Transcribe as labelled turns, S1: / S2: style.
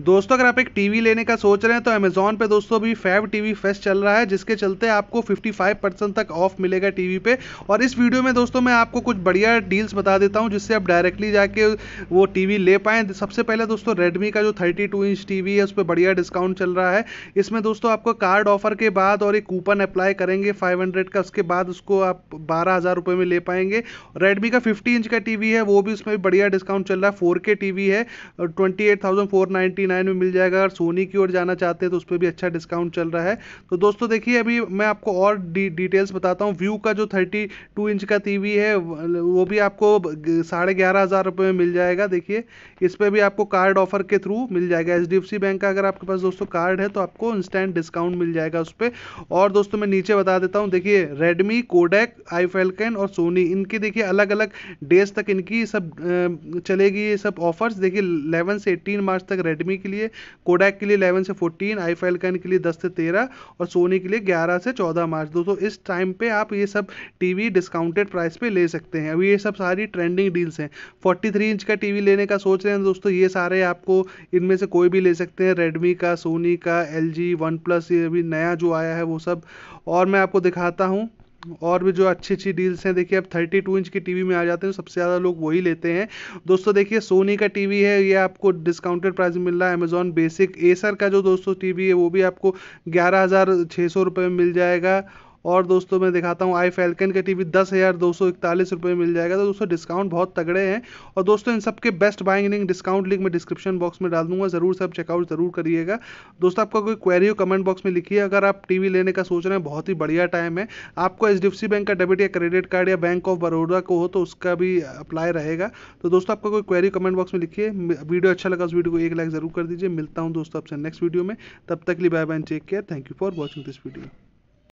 S1: दोस्तों अगर आप एक टीवी लेने का सोच रहे हैं तो अमेजोन पे दोस्तों अभी फैब टीवी फेस्ट चल रहा है जिसके चलते आपको 55 परसेंट तक ऑफ मिलेगा टीवी पे और इस वीडियो में दोस्तों मैं आपको कुछ बढ़िया डील्स बता देता हूं जिससे आप डायरेक्टली जाके वो टीवी ले पाएँ सबसे पहले दोस्तों रेडमी का जो थर्टी इंच टी है उस पर बढ़िया डिस्काउंट चल रहा है इसमें दोस्तों आपको कार्ड ऑफर के बाद और एक कूपन अप्लाई करेंगे फाइव का उसके बाद उसको आप बारह में ले पाएंगे रेडमी का फिफ्टी इंच का टी है वो भी उसमें बढ़िया डिस्काउंट चल रहा है फोर के है ट्वेंटी फोर्टी नाइन में मिल जाएगा अगर सोनी की ओर जाना चाहते हैं तो उस पर भी अच्छा डिस्काउंट चल रहा है तो दोस्तों देखिए अभी मैं आपको और डी, डिटेल्स बताता हूँ व्यू का जो थर्टी टू इंच का टीवी है वो भी आपको साढ़े ग्यारह हज़ार रुपये में मिल जाएगा देखिए इस पर भी आपको कार्ड ऑफर के थ्रू मिल जाएगा एच बैंक का अगर आपके पास दोस्तों कार्ड है तो आपको इंस्टेंट डिस्काउंट मिल जाएगा उस पर और दोस्तों मैं नीचे बता देता हूँ देखिए रेडमी कोडेक आई फेल्कन और सोनी इनकी देखिए अलग अलग डेज तक इनकी सब चलेगी ये सब ऑफर्स देखिए 11 से 18 मार्च तक रेडमी रेडमी के लिए कोडैक के लिए इलेवन से फोर्टीन आई फाइल कैन के लिए दस से तेरह और सोनी के लिए ग्यारह से चौदह मार्च दोस्तों इस टाइम पर आप ये सब टीवी डिस्काउंटेड प्राइस पर ले सकते हैं अभी ये सब सारी ट्रेंडिंग डील्स हैं 43 इंच का टीवी लेने का सोच रहे हैं दोस्तों ये सारे आपको इनमें से कोई भी ले सकते हैं रेडमी का सोनी का एल जी वन प्लस ये अभी नया जो आया है वो सब और मैं आपको दिखाता हूँ और भी जो अच्छी अच्छी डील्स हैं देखिए अब 32 इंच की टीवी में आ जाते हैं सबसे ज़्यादा लोग वही लेते हैं दोस्तों देखिए सोनी का टीवी है ये आपको डिस्काउंटेड प्राइस में मिल रहा है अमेजोन बेसिक एसर का जो दोस्तों टीवी है वो भी आपको ग्यारह हज़ार छः सौ रुपये में मिल जाएगा और दोस्तों मैं दिखाता हूँ आई फैल्कन के टीवी दस हज़ार दो सौ इकतालीस रुपये मिल जाएगा तो दोस्तों डिस्काउंट बहुत तगड़े हैं और दोस्तों इन सबके best buying link discount link मैं डिस्क्रिप्शन बॉक्स में डाल दूंगा ज़रूर से आप चेकआउट ज़रूर करिएगा दोस्तों आपका कोई क्वेरी हो कमेंट बॉक्स में लिखिए अगर आप टी वी लेने का सोच रहे हैं बहुत ही बढ़िया टाइम है आपको H D F C bank का डेबिट या क्रेडिट कार्ड या बैंक ऑफ बड़ौदा को हो तो उसका भी अप्लाई रहेगा तो दोस्तों आपका कोई क्वेरी कमेंट बॉक्स में लिखिए वीडियो अच्छा लगा उस वीडियो को एक लाइक ज़रूर कर दीजिए मिलता हूँ दोस्तों आपसे नेक्स्ट वीडियो में तब तक लिए bye bye take care thank you for watching this video